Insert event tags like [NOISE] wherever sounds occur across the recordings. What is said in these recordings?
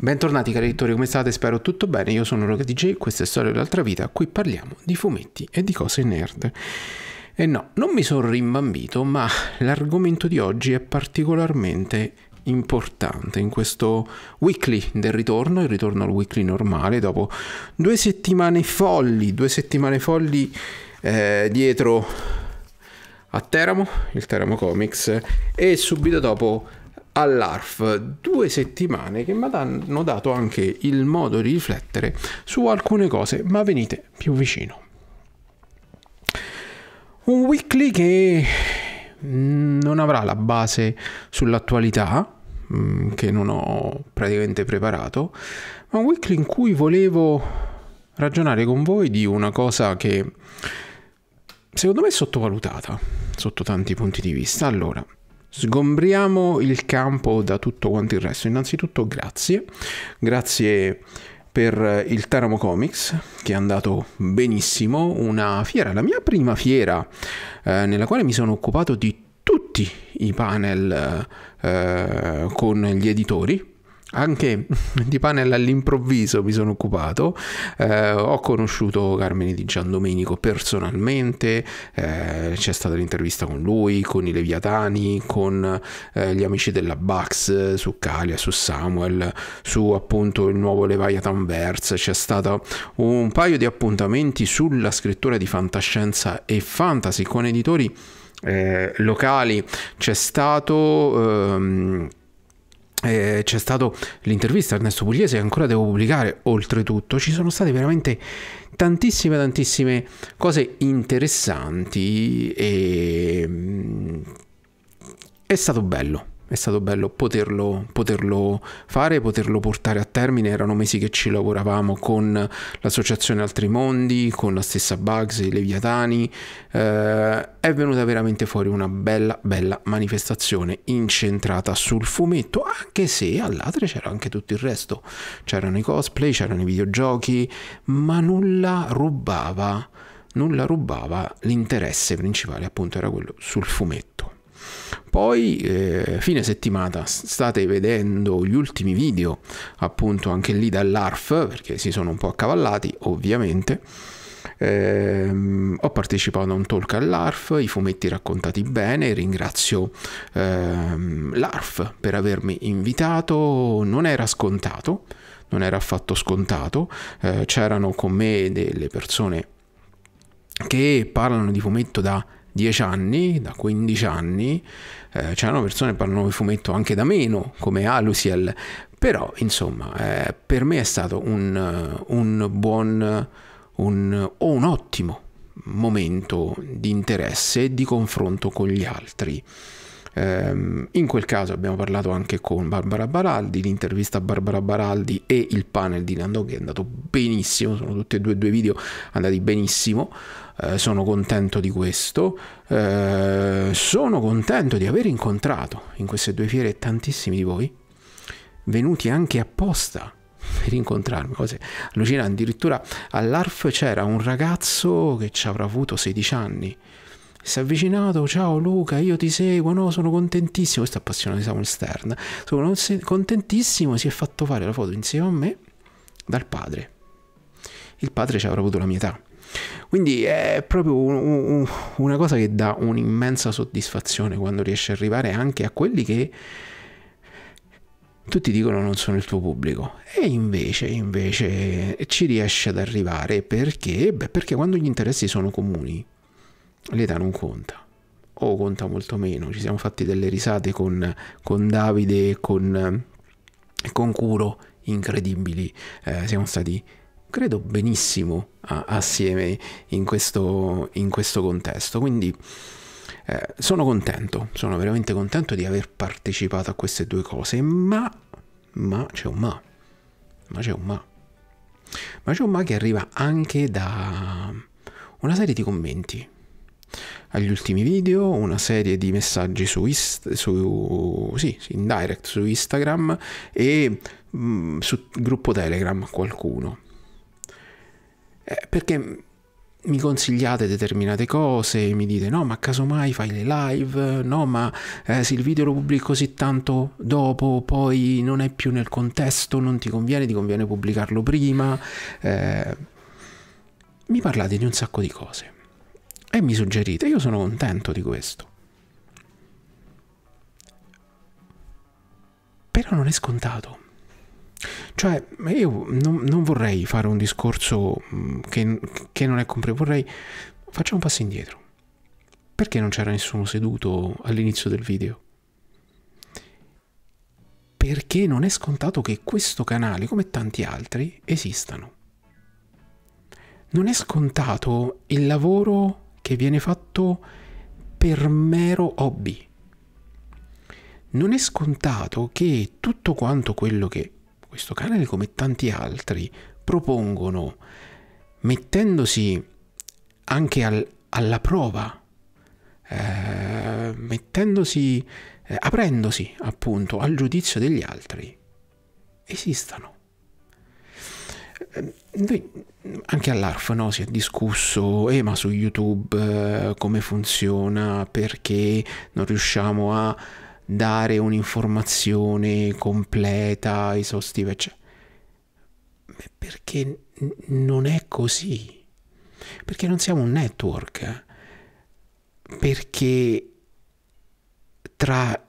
Bentornati cari lettori, come state? Spero tutto bene, io sono Roga DJ, questa è Storia dell'altra vita, qui parliamo di fumetti e di cose nerd. E no, non mi sono rimbambito, ma l'argomento di oggi è particolarmente importante in questo weekly del ritorno, il ritorno al weekly normale, dopo due settimane folli, due settimane folli eh, dietro a Teramo, il Teramo Comics, e subito dopo all'ARF, due settimane che mi hanno dato anche il modo di riflettere su alcune cose, ma venite più vicino. Un weekly che mm, non avrà la base sull'attualità, mm, che non ho praticamente preparato, ma un weekly in cui volevo ragionare con voi di una cosa che secondo me è sottovalutata sotto tanti punti di vista. Allora, Sgombriamo il campo da tutto quanto il resto. Innanzitutto grazie, grazie per il Teramo Comics che è andato benissimo, una fiera, la mia prima fiera eh, nella quale mi sono occupato di tutti i panel eh, con gli editori anche [LAUGHS] di panel all'improvviso mi sono occupato, eh, ho conosciuto Carmine di Giandomenico personalmente, eh, c'è stata l'intervista con lui, con i Leviatani, con eh, gli amici della Bax su Calia, su Samuel, su appunto il nuovo Leviathan Verse, c'è stato un paio di appuntamenti sulla scrittura di fantascienza e fantasy con editori eh, locali c'è stato ehm, eh, c'è stato l'intervista a Ernesto Pugliese che ancora devo pubblicare, oltretutto ci sono state veramente tantissime tantissime cose interessanti e mm, è stato bello è stato bello poterlo, poterlo, fare, poterlo portare a termine. Erano mesi che ci lavoravamo con l'associazione Altri Mondi, con la stessa Bugs, e Leviatani. Eh, è venuta veramente fuori una bella, bella manifestazione incentrata sul fumetto, anche se all'altre c'era anche tutto il resto. C'erano i cosplay, c'erano i videogiochi, ma nulla rubava, nulla rubava l'interesse principale, appunto, era quello sul fumetto poi eh, fine settimana state vedendo gli ultimi video appunto anche lì dall'ARF perché si sono un po' accavallati ovviamente eh, ho partecipato a un talk all'ARF, i fumetti raccontati bene, ringrazio ehm, l'ARF per avermi invitato, non era scontato, non era affatto scontato, eh, c'erano con me delle persone che parlano di fumetto da 10 anni, da 15 anni, eh, c'erano persone che parlano di fumetto anche da meno, come Alusiel, però insomma eh, per me è stato un, eh, un buon un, o un ottimo momento di interesse e di confronto con gli altri. Ehm, in quel caso abbiamo parlato anche con Barbara Baraldi, l'intervista a Barbara Baraldi e il panel di Nando che è andato benissimo, sono tutti e due due video andati benissimo, eh, sono contento di questo, eh, sono contento di aver incontrato in queste due fiere tantissimi di voi, venuti anche apposta per incontrarmi, cose allucinanti, addirittura all'ARF c'era un ragazzo che ci avrà avuto 16 anni, si è avvicinato, ciao Luca, io ti seguo, no, sono contentissimo, questo è appassionato di Samuel Stern, sono contentissimo, si è fatto fare la foto insieme a me dal padre. Il padre ci avrà avuto la mia età. Quindi è proprio un, un, una cosa che dà un'immensa soddisfazione quando riesci ad arrivare anche a quelli che tutti dicono non sono il tuo pubblico e invece, invece ci riesci ad arrivare perché? Beh, perché quando gli interessi sono comuni l'età non conta. O conta molto meno, ci siamo fatti delle risate con, con Davide e con, con Curo incredibili, eh, siamo stati credo benissimo a, assieme in questo, in questo contesto, quindi eh, sono contento, sono veramente contento di aver partecipato a queste due cose, ma, ma c'è un ma, ma c'è un ma, ma c'è un ma che arriva anche da una serie di commenti agli ultimi video, una serie di messaggi su, ist- su, sì, in direct su Instagram e mh, mm, su gruppo Telegram qualcuno. Eh, perché mi consigliate determinate cose, mi dite no ma casomai fai le live, no ma eh, se il video lo pubblico così tanto dopo poi non è più nel contesto, non ti conviene, ti conviene pubblicarlo prima. Eh, mi parlate di un sacco di cose e mi suggerite, io sono contento di questo. Però non è scontato. Cioè, io non, non vorrei fare un discorso mm, che, che non è compreso, vorrei... Facciamo un passo indietro. Perché non c'era nessuno seduto all'inizio del video? Perché non è scontato che questo canale, come tanti altri, esistano non è scontato il lavoro che viene fatto per mero hobby. Non è scontato che tutto quanto quello che questo canale, come tanti altri, propongono, mettendosi anche al, alla prova, eh, mettendosi, eh, aprendosi appunto al giudizio degli altri, esistano. Eh, noi anche all'ARF no? si è discusso, eh, ma su YouTube eh, come funziona, perché non riusciamo a dare un'informazione completa, esaustiva, eccetera. Cioè, perché non è così, perché non siamo un network, perché tra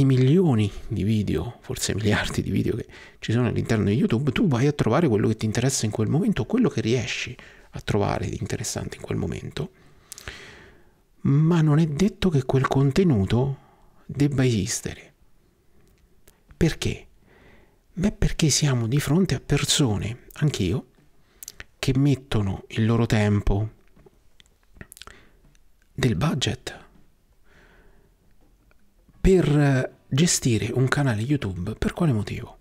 i milioni di video, forse miliardi di video che ci sono all'interno di YouTube, tu vai a trovare quello che ti interessa in quel momento, quello che riesci a trovare di interessante in quel momento, ma non è detto che quel contenuto debba esistere. Perché? Beh, perché siamo di fronte a persone, anch'io, che mettono il loro tempo, del budget, per eh, gestire un canale YouTube per quale motivo?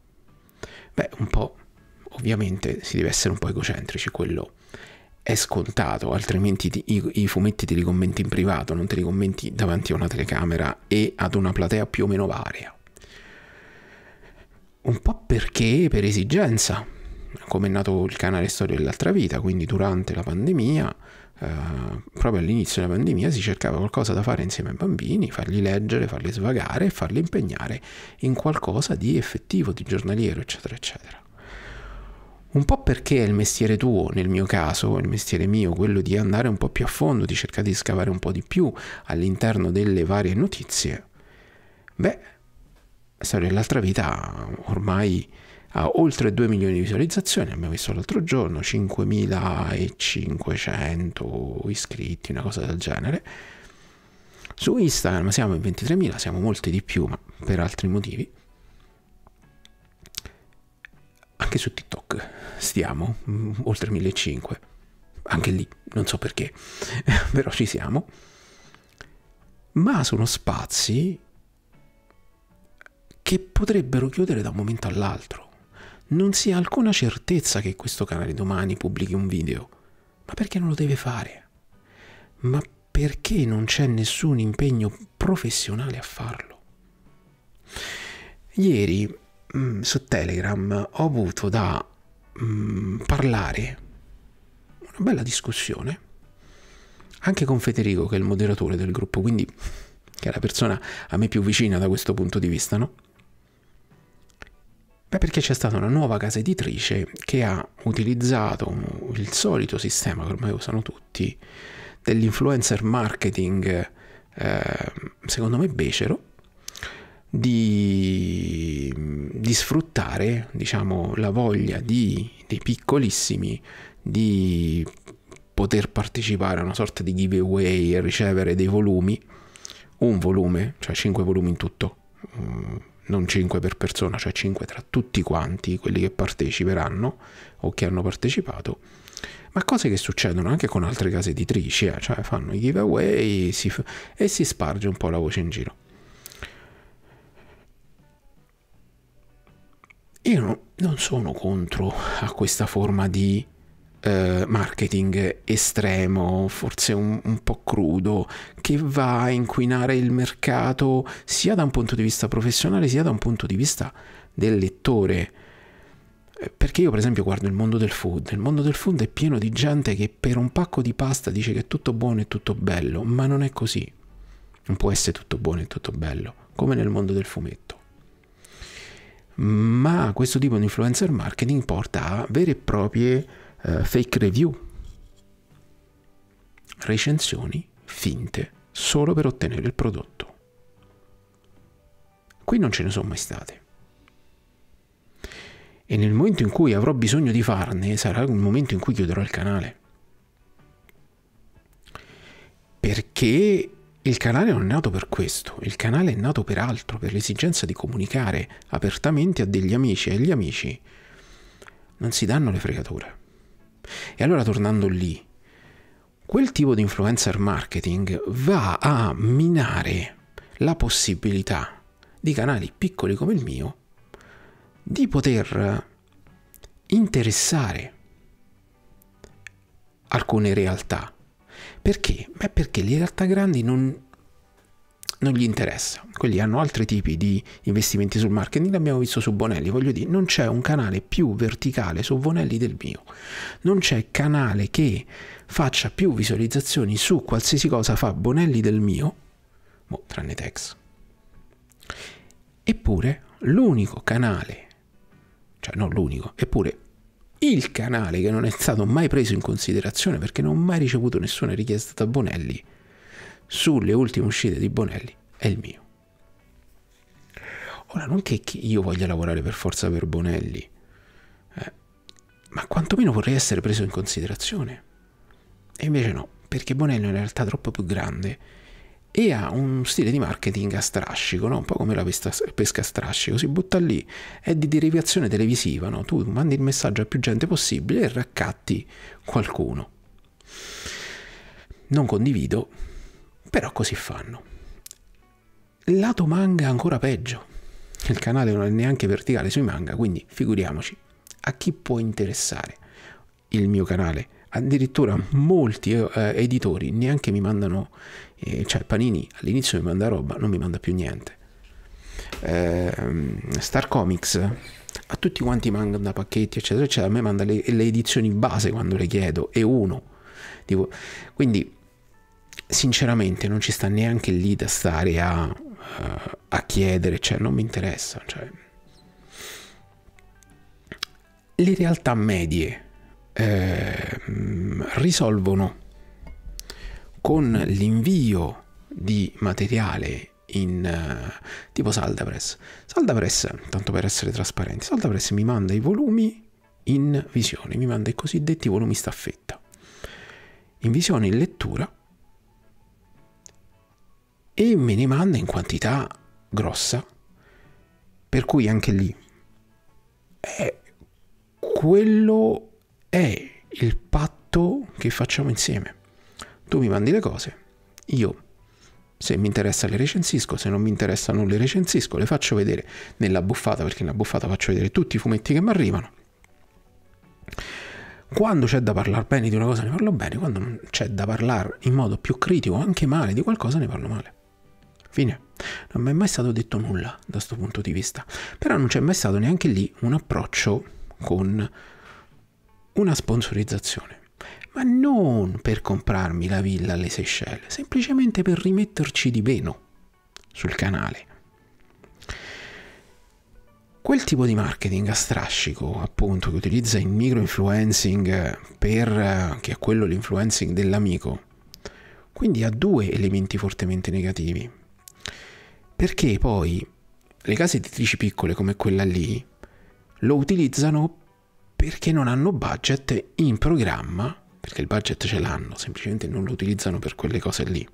Beh, un po' ovviamente si deve essere un po' egocentrici, quello è scontato, altrimenti ti, i, i, fumetti te li commenti in privato, non te li commenti davanti a una telecamera e ad una platea più o meno varia. Un po' perché per esigenza, come è nato il canale Storia dell'altra vita, quindi durante la pandemia eh, proprio all'inizio della pandemia si cercava qualcosa da fare insieme ai bambini, farli leggere, farli svagare e farli impegnare in qualcosa di effettivo, di giornaliero, eccetera, eccetera. Un po' perché è il mestiere tuo, nel mio caso, il mestiere mio, quello di andare un po' più a fondo, di cercare di scavare un po' di più all'interno delle varie notizie. Beh, la storia dell'altra vita ormai ha oltre 2 milioni di visualizzazioni, abbiamo visto l'altro giorno, 5.500 iscritti, una cosa del genere. Su Instagram siamo in 23.000, siamo molti di più, ma per altri motivi. Anche su TikTok stiamo, mm, oltre 1.500, anche lì, non so perché, [LAUGHS] però ci siamo. Ma sono spazi che potrebbero chiudere da un momento all'altro non si ha alcuna certezza che questo canale domani pubblichi un video. Ma perché non lo deve fare? Ma perché non c'è nessun impegno professionale a farlo? Ieri mm, su Telegram ho avuto da mm, parlare una bella discussione anche con Federico che è il moderatore del gruppo, quindi che è la persona a me più vicina da questo punto di vista, no? Beh, perché c'è stata una nuova casa editrice che ha utilizzato il solito sistema che ormai usano tutti dell'influencer marketing, eh, secondo me becero, di, di sfruttare diciamo, la voglia di, dei piccolissimi di poter partecipare a una sorta di giveaway e ricevere dei volumi, un volume, cioè cinque volumi in tutto mm, non 5 per persona, cioè 5 tra tutti quanti quelli che parteciperanno o che hanno partecipato, ma cose che succedono anche con altre case editrici, eh? cioè fanno i giveaway si e si sparge un po' la voce in giro. Io non sono contro a questa forma di eh, marketing estremo, forse un, un, po' crudo, che va a inquinare il mercato sia da un punto di vista professionale sia da un punto di vista del lettore. Eh, perché io per esempio guardo il mondo del food, il mondo del food è pieno di gente che per un pacco di pasta dice che è tutto buono e tutto bello, ma non è così. Non può essere tutto buono e tutto bello, come nel mondo del fumetto ma questo tipo di influencer marketing porta a vere e proprie eh, fake review, recensioni finte solo per ottenere il prodotto. Qui non ce ne sono mai state. E nel momento in cui avrò bisogno di farne sarà il momento in cui chiuderò il canale. Perché il canale non è nato per questo, il canale è nato per altro, per l'esigenza di comunicare apertamente a degli amici e gli amici non si danno le fregature. E allora tornando lì, quel tipo di influencer marketing va a minare la possibilità di canali piccoli come il mio di poter interessare alcune realtà. Perché? Beh, perché le realtà grandi non, non gli interessa, quelli hanno altri tipi di investimenti sul marketing, l'abbiamo visto su Bonelli, voglio dire, non c'è un canale più verticale su Bonelli del mio, non c'è canale che faccia più visualizzazioni su qualsiasi cosa fa Bonelli del mio, boh, tranne Tex. Eppure l'unico canale, cioè non l'unico, eppure il canale che non è stato mai preso in considerazione perché non ho mai ricevuto nessuna richiesta da Bonelli, sulle ultime uscite di Bonelli è il mio. Ora non che io voglia lavorare per forza per Bonelli, eh, ma quantomeno vorrei essere preso in considerazione. E invece no, perché Bonelli è in realtà troppo più grande e ha un stile di marketing a strascico, no? un po' come la pesca, a strascico, si butta lì, è di derivazione televisiva, no? tu mandi il messaggio a più gente possibile e raccatti qualcuno. Non condivido, però così fanno. Lato manga ancora peggio. Il canale non è neanche verticale sui manga, quindi figuriamoci a chi può interessare il mio canale. Addirittura molti eh, eh editori neanche mi mandano, eh, cioè Panini all'inizio mi manda roba, non mi manda più niente. Eh, Star Comics a tutti quanti manda pacchetti, eccetera, eccetera. A me manda le, le edizioni base quando le chiedo e uno. Tipo, quindi sinceramente non ci sta neanche lì da stare a, uh, a chiedere, cioè non mi interessa. Cioè. Le realtà medie eh, risolvono con l'invio di materiale in uh, tipo Saldapress. Saldapress, tanto per essere trasparenti, Saldapress mi manda i volumi in visione, mi manda i cosiddetti volumi staffetta. In visione in lettura e me ne manda in quantità grossa. Per cui anche lì eh, quello è il patto che facciamo insieme. Tu mi mandi le cose, io se mi interessa le recensisco, se non mi interessa non le recensisco, le faccio vedere nella buffata perché nella buffata faccio vedere tutti i fumetti che mi arrivano. Quando c'è da parlare bene di una cosa ne parlo bene, quando c'è da parlare in modo più critico, anche male di qualcosa ne parlo male. Fine. Non mi è mai stato detto nulla da questo punto di vista, però non c'è mai stato neanche lì un approccio con una sponsorizzazione. Ma non per comprarmi la villa alle Seychelles, semplicemente per rimetterci di meno sul canale. Quel tipo di marketing a strascico, appunto, che utilizza il micro-influencing per, che è quello l'influencing dell'amico, quindi ha due elementi fortemente negativi perché poi le case editrici piccole come quella lì lo utilizzano perché non hanno budget in programma, perché il budget ce l'hanno, semplicemente non lo utilizzano per quelle cose lì.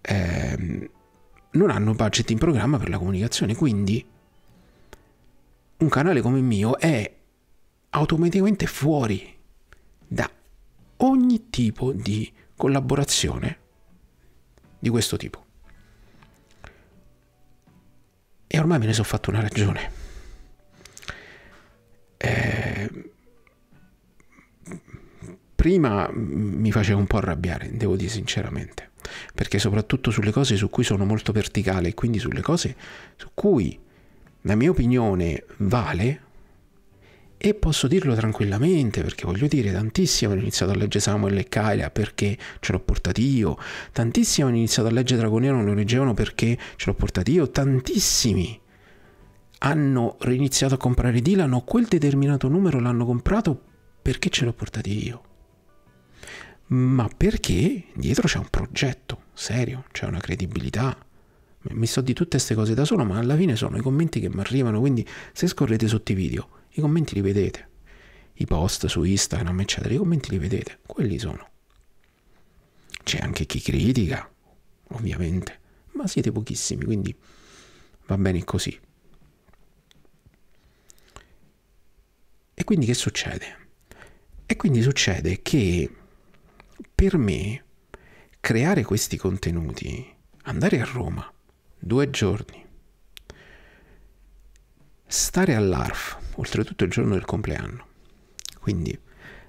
Eh, non hanno budget in programma per la comunicazione, quindi un canale come il mio è automaticamente fuori da ogni tipo di collaborazione di questo tipo e ormai me ne sono fatto una ragione. Eh, prima mi faceva un po' arrabbiare, devo dire sinceramente, perché soprattutto sulle cose su cui sono molto verticale, e quindi sulle cose su cui la mia opinione vale, e posso dirlo tranquillamente perché voglio dire, tantissimi hanno iniziato a leggere Samuel e Kaila perché ce l'ho portato io, tantissimi hanno iniziato a leggere e non lo leggevano perché ce l'ho portato io, tantissimi hanno iniziato a comprare Dylan o quel determinato numero l'hanno comprato perché ce l'ho portato io. Ma perché dietro c'è un progetto serio, c'è una credibilità, mi sto di tutte queste cose da solo, ma alla fine sono i commenti che mi arrivano, quindi se scorrete sotto i video i commenti li vedete. I post su Instagram, eccetera, i commenti li vedete. Quelli sono. C'è anche chi critica, ovviamente, ma siete pochissimi, quindi va bene così. E quindi che succede? E quindi succede che per me creare questi contenuti, andare a Roma due giorni, stare all'ARF, oltretutto il giorno del compleanno. Quindi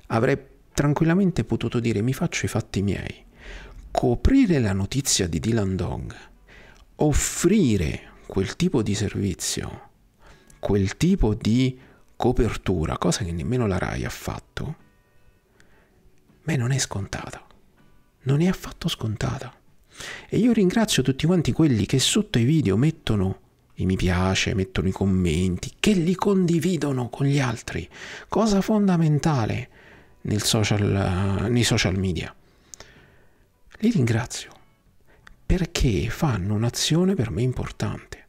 avrei tranquillamente potuto dire mi faccio i fatti miei, coprire la notizia di Dylan Dog, offrire quel tipo di servizio, quel tipo di copertura, cosa che nemmeno la RAI ha fatto, beh non è scontata, non è affatto scontata. E io ringrazio tutti quanti quelli che sotto i video mettono i mi piace, mettono i commenti, che li condividono con gli altri, cosa fondamentale social, eh, nei social media. Li ringrazio perché fanno un'azione per me importante.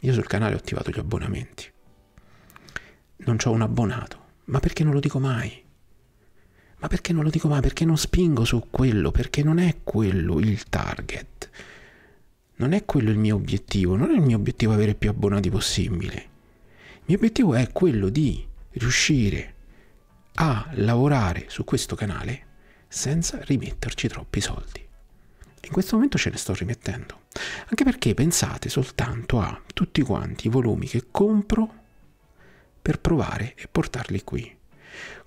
Io sul canale ho attivato gli abbonamenti. Non ho un abbonato, ma perché non lo dico mai? Ma perché non lo dico mai? Perché non spingo su quello? Perché non è quello il target non è quello il mio obiettivo, non è il mio obiettivo avere più abbonati possibile. Il mio obiettivo è quello di riuscire a lavorare su questo canale senza rimetterci troppi soldi. In questo momento ce ne sto rimettendo, anche perché pensate soltanto a tutti quanti i volumi che compro per provare e portarli qui.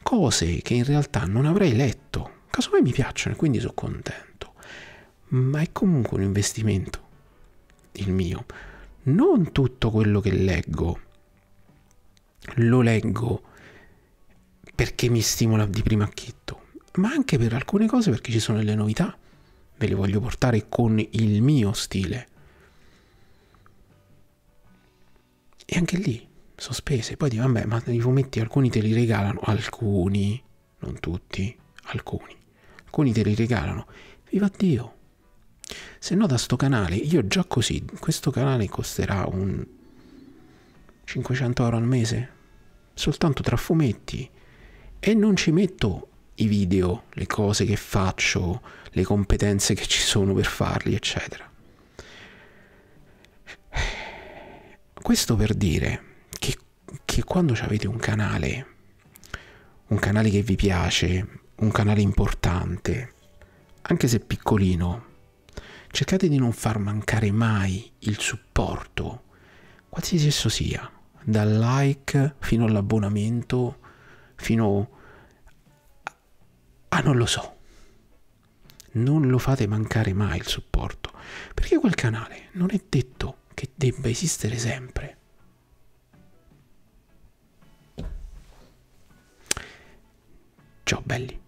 Cose che in realtà non avrei letto, casomai mi piacciono e quindi sono contento, ma è comunque un investimento il mio. Non tutto quello che leggo lo leggo perché mi stimola di prima acchitto, ma anche per alcune cose perché ci sono delle novità. Ve le voglio portare con il mio stile. E anche lì, sospese. Poi dico, vabbè, ma i fumetti alcuni te li regalano, alcuni, non tutti, alcuni. Alcuni te li regalano. Viva Dio! se no da sto canale io già così questo canale costerà un 500 euro al mese soltanto tra fumetti e non ci metto i video le cose che faccio le competenze che ci sono per farli eccetera questo per dire che, che quando avete un canale un canale che vi piace un canale importante anche se piccolino cercate di non far mancare mai il supporto, qualsiasi esso sia, dal like fino all'abbonamento, fino a non lo so. Non lo fate mancare mai il supporto, perché quel canale non è detto che debba esistere sempre. Ciao belli.